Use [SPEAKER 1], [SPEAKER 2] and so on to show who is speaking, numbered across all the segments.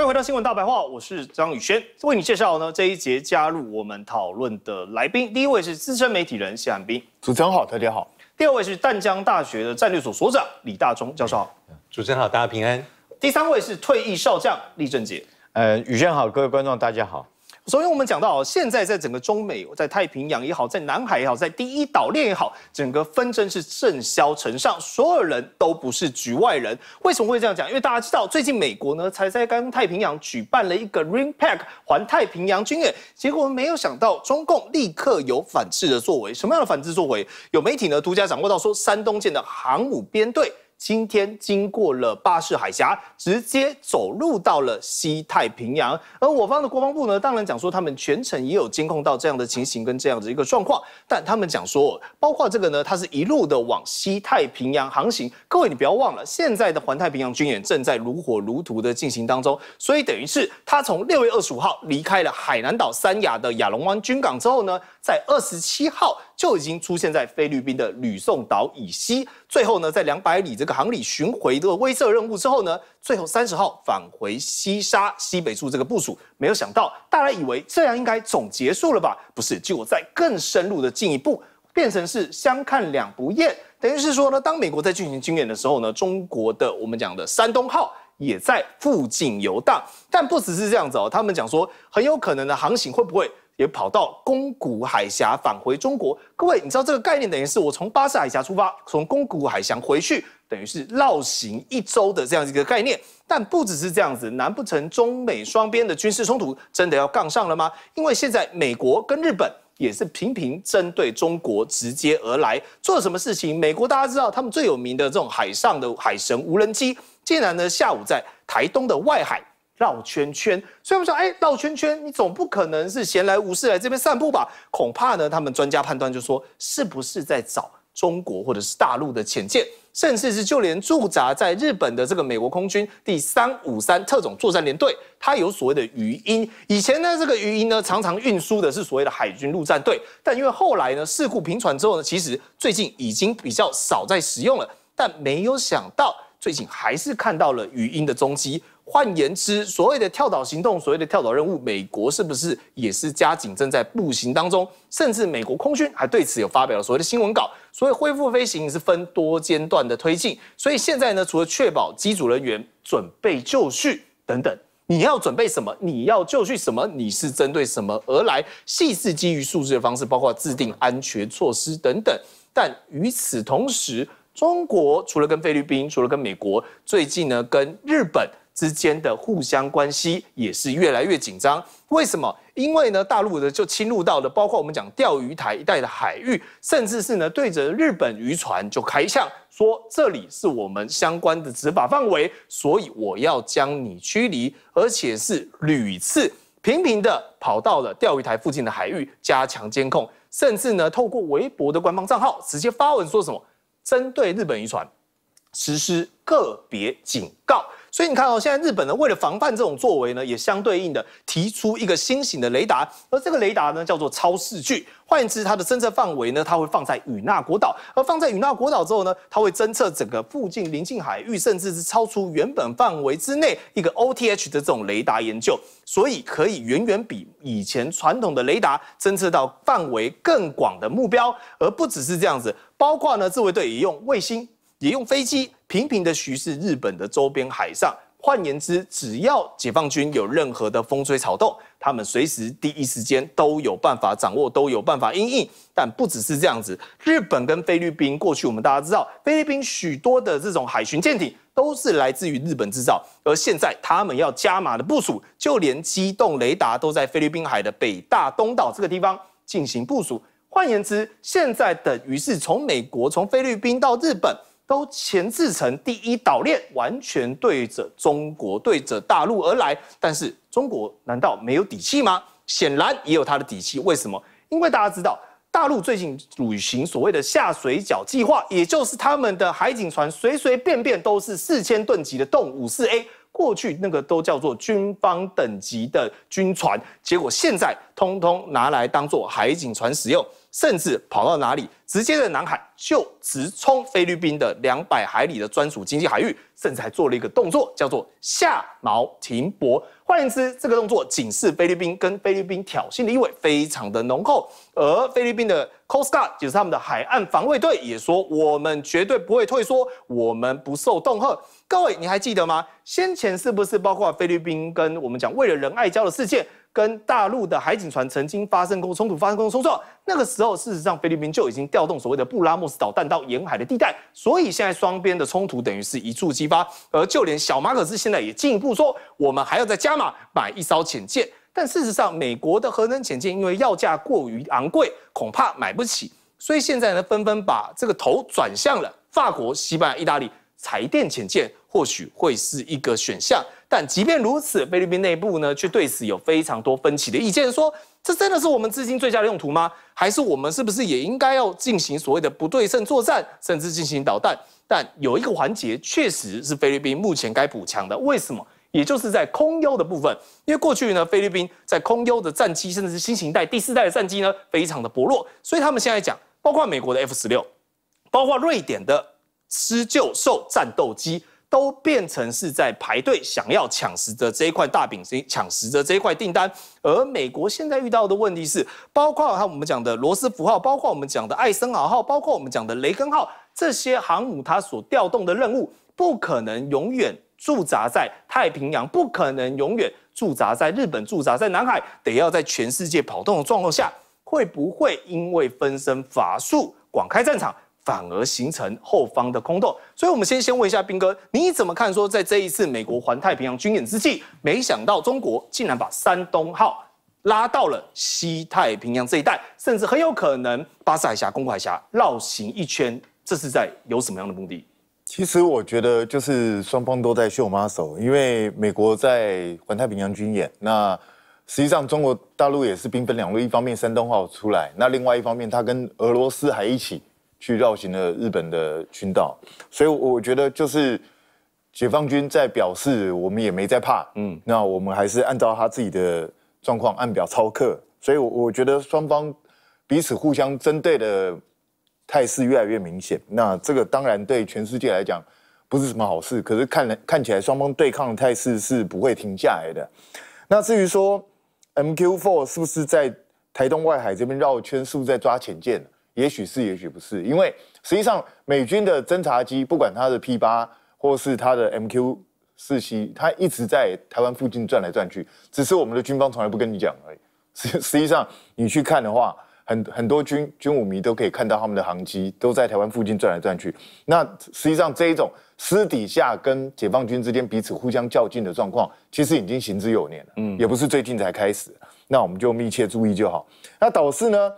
[SPEAKER 1] 欢迎回到新闻大白话，我是张宇轩，为你介绍呢这一节加入我们讨论的来宾，第一位是资深媒体人谢汉斌，主持人好，大家好；第二位是淡江大学的战略所所长李大忠教授，
[SPEAKER 2] 主持人好，大家平安；
[SPEAKER 1] 第三位是退役少将李正杰，呃，宇轩好，各位观众大家好。所以我们讲到，现在在整个中美，在太平洋也好，在南海也好，在第一岛链也好，整个纷争是甚嚣尘上，所有人都不是局外人。为什么会这样讲？因为大家知道，最近美国呢，才在刚太平洋举办了一个 Ring Pack 环太平洋军演，结果没有想到，中共立刻有反制的作为。什么样的反制作为？有媒体呢，独家掌握到说，山东舰的航母编队。今天经过了巴士海峡，直接走入到了西太平洋。而我方的国防部呢，当然讲说他们全程也有监控到这样的情形跟这样的一个状况。但他们讲说，包括这个呢，它是一路的往西太平洋航行。各位，你不要忘了，现在的环太平洋军演正在如火如荼的进行当中。所以等于是，他从六月二十五号离开了海南岛三亚的亚龙湾军港之后呢，在二十七号。就已经出现在菲律宾的吕宋岛以西，最后呢，在两百里这个航里巡回的威慑任务之后呢，最后三十号返回西沙西北处这个部署。没有想到，大家以为这样应该总结束了吧？不是，就在更深入的进一步，变成是相看两不厌。等于是说呢，当美国在进行军演的时候呢，中国的我们讲的山东号也在附近游荡。但不只是这样子哦，他们讲说很有可能的航行会不会？也跑到宫古海峡返回中国，各位，你知道这个概念等于是我从巴士海峡出发，从宫古海峡回去，等于是绕行一周的这样一个概念。但不只是这样子，难不成中美双边的军事冲突真的要杠上了吗？因为现在美国跟日本也是频频针对中国直接而来，做了什么事情？美国大家知道，他们最有名的这种海上的海神无人机，竟然呢下午在台东的外海。绕圈圈，所以我们说，哎，绕圈圈，你总不可能是闲来无事来这边散步吧？恐怕呢，他们专家判断就说，是不是在找中国或者是大陆的潜舰，甚至是就连驻扎在日本的这个美国空军第三五三特种作战联队，它有所谓的鱼鹰。以前呢，这个鱼鹰呢，常常运输的是所谓的海军陆战队，但因为后来呢，事故频传之后呢，其实最近已经比较少在使用了。但没有想到，最近还是看到了鱼鹰的踪迹。换言之，所谓的跳岛行动，所谓的跳岛任务，美国是不是也是加紧正在步行当中？甚至美国空军还对此有发表了所谓的新闻稿。所谓恢复飞行是分多间段的推进，所以现在呢，除了确保机组人员准备就绪等等，你要准备什么？你要就绪什么？你是针对什么而来？细致基于数字的方式，包括制定安全措施等等。但与此同时，中国除了跟菲律宾，除了跟美国，最近呢，跟日本。之间的互相关系也是越来越紧张。为什么？因为呢，大陆的就侵入到了包括我们讲钓鱼台一带的海域，甚至是呢对着日本渔船就开枪，说这里是我们相关的执法范围，所以我要将你驱离。而且是屡次频频的跑到了钓鱼台附近的海域加强监控，甚至呢透过微博的官方账号直接发文说什么，针对日本渔船实施个别警告。所以你看哦，现在日本呢，为了防范这种作为呢，也相对应的提出一个新型的雷达，而这个雷达呢叫做超视距，换言之，它的侦测范围呢，它会放在与那国岛，而放在与那国岛之后呢，它会侦测整个附近邻近海域，甚至是超出原本范围之内一个 OTH 的这种雷达研究，所以可以远远比以前传统的雷达侦测到范围更广的目标，而不只是这样子，包括呢自卫队也用卫星，也用飞机。频频的巡视日本的周边海上，换言之，只要解放军有任何的风吹草动，他们随时第一时间都有办法掌握，都有办法应应。但不只是这样子，日本跟菲律宾过去我们大家知道，菲律宾许多的这种海巡舰艇都是来自于日本制造，而现在他们要加码的部署，就连机动雷达都在菲律宾海的北大东岛这个地方进行部署。换言之，现在等于是从美国，从菲律宾到日本。都前置成第一岛链，完全对着中国、对着大陆而来。但是中国难道没有底气吗？显然也有他的底气。为什么？因为大家知道，大陆最近履行所谓的下水饺计划，也就是他们的海警船随随便便都是四千吨级的动五四 A。过去那个都叫做军方等级的军船，结果现在通通拿来当做海警船使用，甚至跑到哪里，直接在南海就直冲菲律宾的两百海里的专属经济海域，甚至还做了一个动作，叫做下锚停泊。换言之，这个动作警示菲律宾跟菲律宾挑衅的意味非常的浓厚，而菲律宾的 Coast Guard，就是他们的海岸防卫队，也说我们绝对不会退缩，我们不受恫吓。各位，你还记得吗？先前是不是包括菲律宾跟我们讲为了仁爱礁的事件？跟大陆的海警船曾经发生过冲突，发生过冲撞。那个时候，事实上菲律宾就已经调动所谓的布拉莫斯导弹到沿海的地带，所以现在双边的冲突等于是一触即发。而就连小马可斯现在也进一步说，我们还要再加码买一艘潜舰。但事实上，美国的核能潜舰因为要价过于昂贵，恐怕买不起，所以现在呢，纷纷把这个头转向了法国、西班牙、意大利，柴电潜舰或许会是一个选项。但即便如此，菲律宾内部呢却对此有非常多分歧的意见，说这真的是我们资金最佳的用途吗？还是我们是不是也应该要进行所谓的不对称作战，甚至进行导弹？但有一个环节确实是菲律宾目前该补强的，为什么？也就是在空优的部分，因为过去呢菲律宾在空优的战机，甚至是新型代第四代的战机呢非常的薄弱，所以他们现在讲，包括美国的 F 十六，包括瑞典的施救兽战斗机。都变成是在排队想要抢食的这一块大饼，抢食的这一块订单。而美国现在遇到的问题是，包括哈我们讲的罗斯福号，包括我们讲的艾森豪号，包括我们讲的雷根号这些航母，它所调动的任务不可能永远驻扎在太平洋，不可能永远驻扎在日本，驻扎在南海，得要在全世界跑动的状况下，会不会因为分身乏术，广开战场？反而形成后方的空洞，所以，我们先先问一下兵哥，你怎么看？说在这一次美国环太平洋军演之际，没想到中国竟然把山东号拉到了西太平洋这一带，甚至很有可能巴士海峡、公海峡绕行一圈，这是在有什么样的目的？
[SPEAKER 3] 其实我觉得就是双方都在秀妈手，因为美国在环太平洋军演，那实际上中国大陆也是兵分两路，一方面山东号出来，那另外一方面，他跟俄罗斯还一起。去绕行了日本的群岛，所以我觉得就是解放军在表示我们也没在怕，嗯，那我们还是按照他自己的状况按表操课。所以，我我觉得双方彼此互相针对的态势越来越明显。那这个当然对全世界来讲不是什么好事，可是看来看起来双方对抗的态势是不会停下来的。那至于说 M Q Four 是不是在台东外海这边绕圈，是不是在抓潜舰？也许是，也许不是，因为实际上美军的侦察机，不管它的 P 八或是它的 MQ 四七，它一直在台湾附近转来转去，只是我们的军方从来不跟你讲而已。实实际上你去看的话，很很多军军武迷都可以看到他们的航机都在台湾附近转来转去。那实际上这一种私底下跟解放军之间彼此互相较劲的状况，其实已经行之有年了，嗯，也不是最近才开始。那我们就密切注意就好。那导致呢？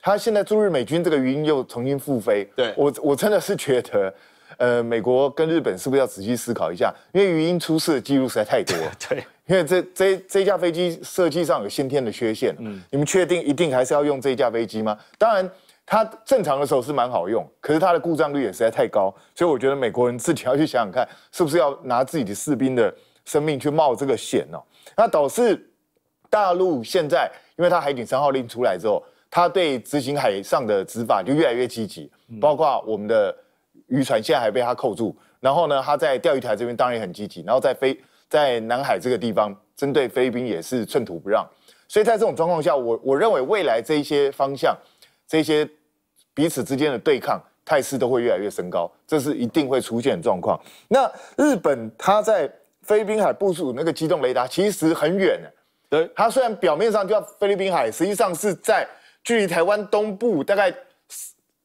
[SPEAKER 3] 他现在驻日美军这个鱼音又重新复飞，对我我真的是觉得，呃，美国跟日本是不是要仔细思考一下？因为语音出事记录实在太多。对，因为这这这架飞机设计上有先天的缺陷，嗯，你们确定一定还是要用这架飞机吗？当然，它正常的时候是蛮好用，可是它的故障率也实在太高，所以我觉得美国人自己要去想想看，是不是要拿自己的士兵的生命去冒这个险哦？那导致大陆现在，因为它海警三号令出来之后。他对执行海上的执法就越来越积极，包括我们的渔船现在还被他扣住。然后呢，他在钓鱼台这边当然也很积极，然后在菲、在南海这个地方针对菲律宾也是寸土不让。所以在这种状况下，我我认为未来这些方向、这些彼此之间的对抗态势都会越来越升高，这是一定会出现状况。那日本他在菲律宾海部署那个机动雷达其实很远的，对，它虽然表面上叫菲律宾海，实际上是在。距离台湾东部大概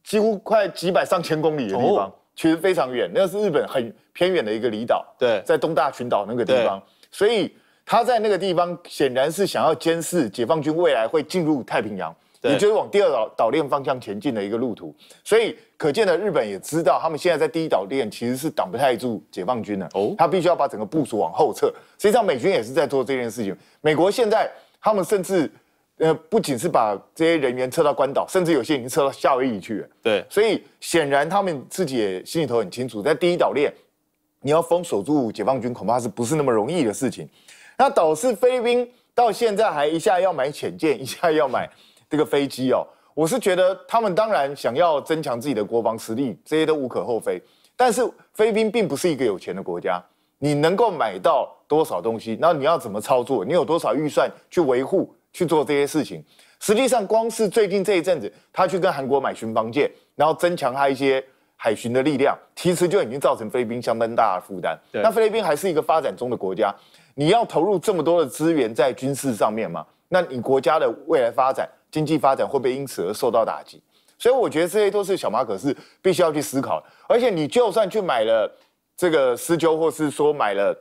[SPEAKER 3] 几乎快几百上千公里的地方，其实非常远。那个是日本很偏远的一个离岛，对，在东大群岛那个地方。所以他在那个地方显然是想要监视解放军未来会进入太平洋，也就是往第二岛岛链方向前进的一个路途。所以可见的，日本也知道他们现在在第一岛链其实是挡不太住解放军的。哦，他必须要把整个部署往后撤。实际上，美军也是在做这件事情。美国现在他们甚至。呃，不仅是把这些人员撤到关岛，甚至有些已经撤到夏威夷去。了。对，所以显然他们自己也心里头很清楚，在第一岛链，你要封锁住解放军，恐怕是不是那么容易的事情。那致菲飞兵到现在还一下要买潜舰，一下要买这个飞机哦。我是觉得他们当然想要增强自己的国防实力，这些都无可厚非。但是飞兵并不是一个有钱的国家，你能够买到多少东西，那你要怎么操作？你有多少预算去维护？去做这些事情，实际上光是最近这一阵子，他去跟韩国买巡防舰，然后增强他一些海巡的力量，其实就已经造成菲律宾相当大的负担。那菲律宾还是一个发展中的国家，你要投入这么多的资源在军事上面嘛？那你国家的未来发展、经济发展会不会因此而受到打击？所以我觉得这些都是小马可是必须要去思考。而且你就算去买了这个施救，或是说买了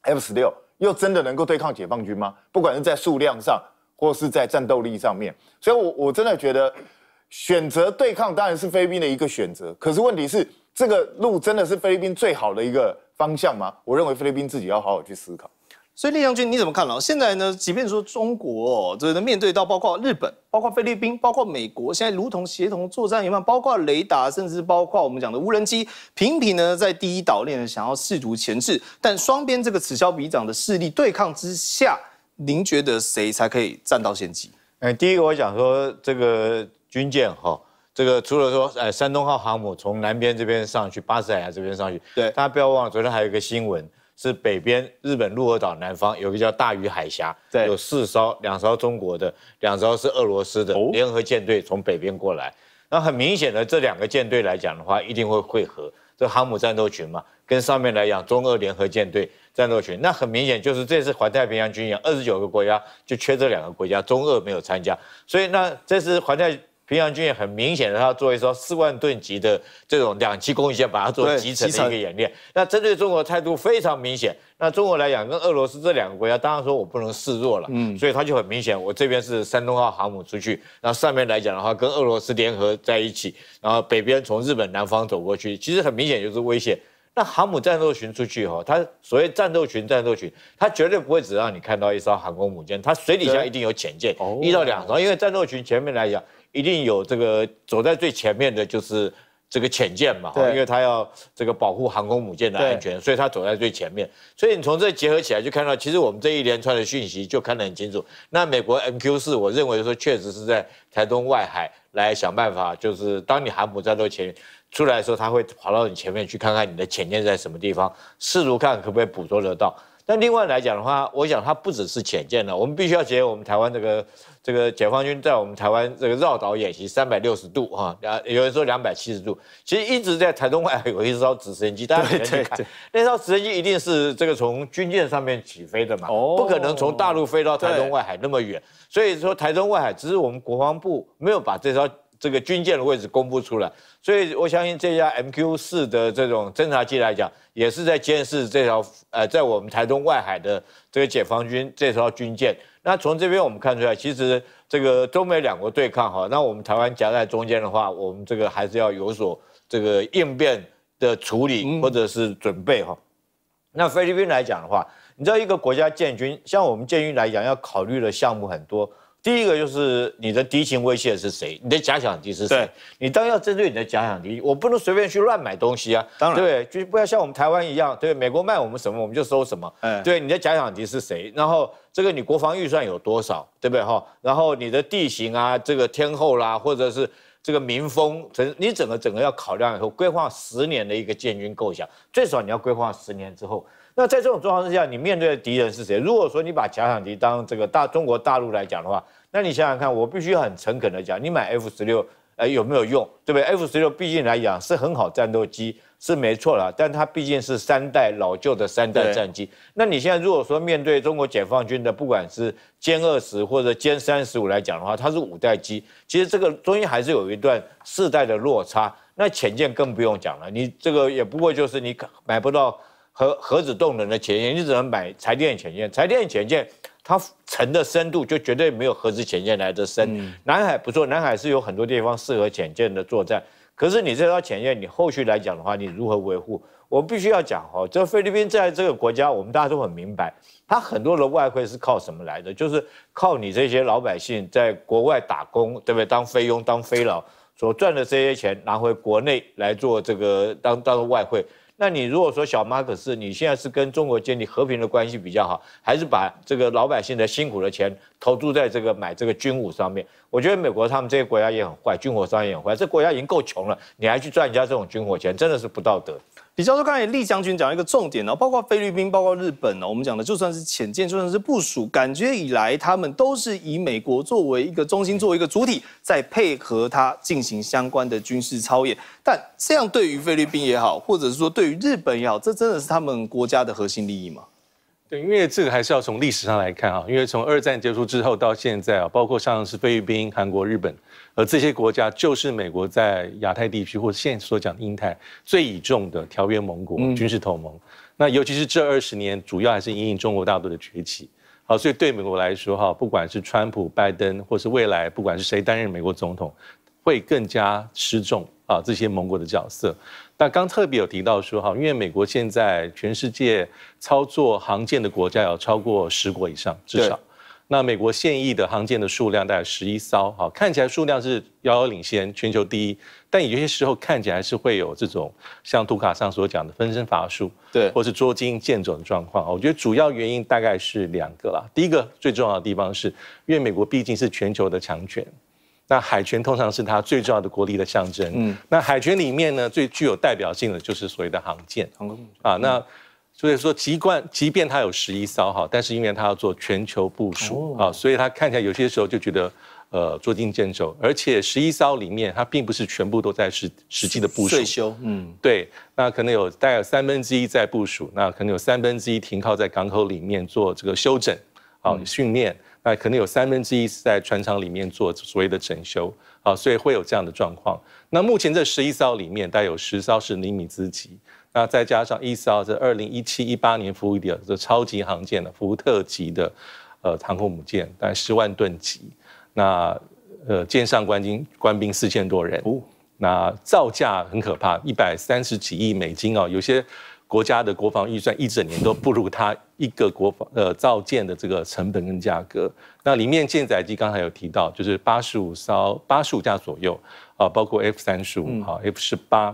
[SPEAKER 3] F 十六，又真的能够对抗解放军吗？不管是在数量上。或是在战斗力上面，所以，我我真的觉得选择对抗当然是菲律宾的一个选择。可是问题是，这个路真的是菲律宾最好的一个方向吗？我认为菲律宾自己要好好去思考。所以，李将军你怎么看呢？现在呢，即便说中国这个面对到包括日
[SPEAKER 1] 本、包括菲律宾、包括美国，现在如同协同作战一样，包括雷达，甚至包括我们讲的无人机，频频呢在第一岛链想要试图前置。但双边这个此消彼长的势力对抗之下。您觉得谁才可以占到先机？哎，第一
[SPEAKER 4] 个我想说，这个军舰哈，这个除了说，哎，山东号航母从南边这边上去，巴士海峡这边上去，对，大家不要忘了，昨天还有一个新闻是北边日本鹿儿岛南方有个叫大隅海峡，对，有四艘两艘中国的，两艘是俄罗斯的联合舰队从北边过来，那很明显的这两个舰队来讲的话，一定会汇合。这航母战斗群嘛，跟上面来讲，中俄联合舰队战斗群，那很明显就是这次环太平洋军演，二十九个国家就缺这两个国家，中俄没有参加，所以那这次环太。太平洋军演很明显的，他做一艘四万吨级的这种两栖攻击舰，把它做集成的一个演练。那针对中国态度非常明显。那中国来讲，跟俄罗斯这两个国家，当然说我不能示弱了。嗯，所以他就很明显，我这边是山东号航母出去，然后上面来讲的话，跟俄罗斯联合在一起，然后北边从日本南方走过去，其实很明显就是威胁。那航母战斗群出去哈，它所谓战斗群战斗群，它绝对不会只让你看到一艘航空母舰，它水底下一定有潜舰，一到两艘，因为战斗群前面来讲。一定有这个走在最前面的就是这个潜舰嘛，因为他要这个保护航空母舰的安全，所以他走在最前面。所以你从这结合起来就看到，其实我们这一连串的讯息就看得很清楚。那美国 MQ 四，我认为说确实是在台东外海来想办法，就是当你航母在斗前出来的时候，他会跑到你前面去看看你的潜舰在什么地方，试图看可不可以捕捉得到。但另外来讲的话，我想它不只是浅见了。我们必须要结合我们台湾这个这个解放军在我们台湾这个绕岛演习三百六十度啊，有人说两百七十度，其实一直在台东外海有一艘直升机，大家肯定看，那艘直升机一定是这个从军舰上面起飞的嘛，不可能从大陆飞到台东外海那么远。所以说，台东外海只是我们国防部没有把这艘。这个军舰的位置公布出来，所以我相信这架 MQ 四的这种侦察机来讲，也是在监视这条呃，在我们台中外海的这个解放军这艘军舰。那从这边我们看出来，其实这个中美两国对抗哈，那我们台湾夹在中间的话，我们这个还是要有所这个应变的处理或者是准备哈。那菲律宾来讲的话，你知道一个国家建军，像我们建军来讲，要考虑的项目很多。第一个就是你的敌情威胁是谁，你的假想敌是谁？你当然要针对你的假想敌。我不能随便去乱买东西啊，当然，对，就不要像我们台湾一样，对，美国卖我们什么我们就收什么。嗯，对，你的假想敌是谁？然后这个你国防预算有多少，对不对哈？然后你的地形啊，这个天后啦，或者是这个民风，整你整个整个要考量以后，规划十年的一个建军构想，最少你要规划十年之后。那在这种状况之下，你面对的敌人是谁？如果说你把假想敌当这个大中国大陆来讲的话，那你想想看，我必须很诚恳的讲，你买 F 十六，呃，有没有用？对不对？F 十六毕竟来讲是很好战斗机，是没错了，但它毕竟是三代老旧的三代战机。那你现在如果说面对中国解放军的，不管是歼二十或者歼三十五来讲的话，它是五代机，其实这个中间还是有一段四代的落差。那潜舰更不用讲了，你这个也不过就是你买不到。和核子动能的潜艇，你只能买柴电潜艇？柴电潜艇它沉的深度就绝对没有核子潜艇来的深。南海不错，南海是有很多地方适合潜艇的作战。可是你这套潜艇，你后续来讲的话，你如何维护？我必须要讲哈，这菲律宾在这个国家，我们大家都很明白，它很多的外汇是靠什么来的？就是靠你这些老百姓在国外打工，对不对？当菲佣、当菲佬所赚的这些钱，拿回国内来做这个当当外汇。那你如果说小马可是你现在是跟中国建立和平的关系比较好，还是把这个老百姓的辛苦的钱投注在这个买这个军武上面？我觉得美国他们这些国家也很坏，军火商也很坏，这国家已经够穷了，你还去赚人家这种军火钱，真的是不道德。李教授，刚才厉将军讲一个重点呢，包括菲律宾，包括日本呢，我们
[SPEAKER 1] 讲的就算是浅见，就算是部署，感觉以来他们都是以美国作为一个中心，作为一个主体，在配合他进行相关的军事操演。但这样对于菲律宾也好，或者是说对于日本也好，这真的是他们国家的核心利益吗？
[SPEAKER 2] 对，因为这个还是要从历史上来看啊，因为从二战结束之后到现在啊，包括像是菲律宾、韩国、日本，呃，这些国家就是美国在亚太地区或现在所讲的英太最倚重的条约盟国、军事同盟。那尤其是这二十年，主要还是因应中国大陆的崛起。好，所以对美国来说，哈，不管是川普、拜登，或是未来，不管是谁担任美国总统。会更加失重啊，这些盟国的角色。那刚特别有提到说哈，因为美国现在全世界操作航舰的国家有超过十国以上，至少。那美国现役的航舰的数量大概十一艘，哈，看起来数量是遥遥领先，全球第一。但有些时候看起来是会有这种像图卡上所讲的分身乏术，对，或是捉襟见肘的状况。我觉得主要原因大概是两个啦，第一个最重要的地方是因为美国毕竟是全球的强权。那海权通常是它最重要的国力的象征。嗯，那海权里面呢，最具有代表性的就是所谓的航舰。航啊，那所以说，即管即便它有十一艘哈，但是因为它要做全球部署啊，所以它看起来有些时候就觉得呃捉襟见肘。而且十一艘里面，它并不是全部都在实实际的部署。退休，嗯，对，那可能有大概三分之一在部署，那可能有三分之一停靠在港口里面做这个修整啊训练。那可能有三分之一是在船厂里面做所谓的整修啊，所以会有这样的状况。那目前这十一艘里面，概有十艘是尼米兹级，那再加上一艘是二零一七一八年服役的这超级航舰的福特级的，呃，航空母舰，大概十万吨级，那呃舰上官兵官兵四千多人，那造价很可怕，一百三十几亿美金哦，有些。国家的国防预算一整年都不如它一个国防呃造舰的这个成本跟价格。那里面舰载机刚才有提到，就是八十五艘八十五架左右啊，包括 F 三十五啊，F 十八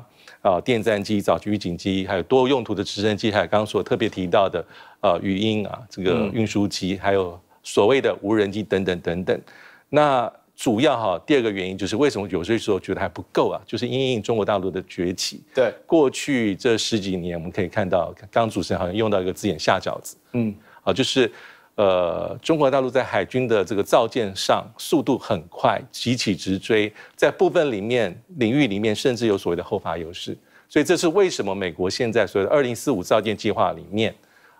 [SPEAKER 2] 啊，电战机、早期预警机，还有多用途的直升机，还有刚刚所特别提到的呃语音啊这个运输机，还有所谓的无人机等等等等。那主要哈，第二个原因就是为什么有些时候觉得还不够啊？就是因应中国大陆的崛起。对，过去这十几年，我们可以看到，刚主持人好像用到一个字眼“下饺子”。嗯，好，就是，呃，中国大陆在海军的这个造舰上速度很快，急起直追，在部分里面领域里面甚至有所谓的后发优势。所以这是为什么美国现在所谓的二零四五造舰计划里面，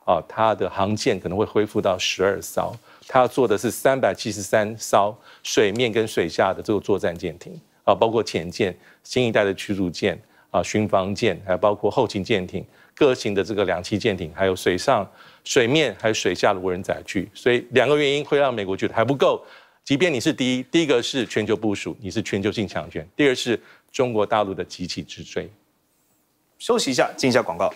[SPEAKER 2] 啊，它的航舰可能会恢复到十二艘。他要做的是三百七十三艘水面跟水下的这个作战舰艇啊，包括潜艇、新一代的驱逐舰啊、巡防舰，还包括后勤舰艇、各型的这个两栖舰艇，还有水上、水面还有水下的无人载具。所以两个原因会让美国觉得还不够，即便你是第一，第一个是全球部署，你是全球性强权；第二是中国大陆的集体之最。休息一下，进一下广告。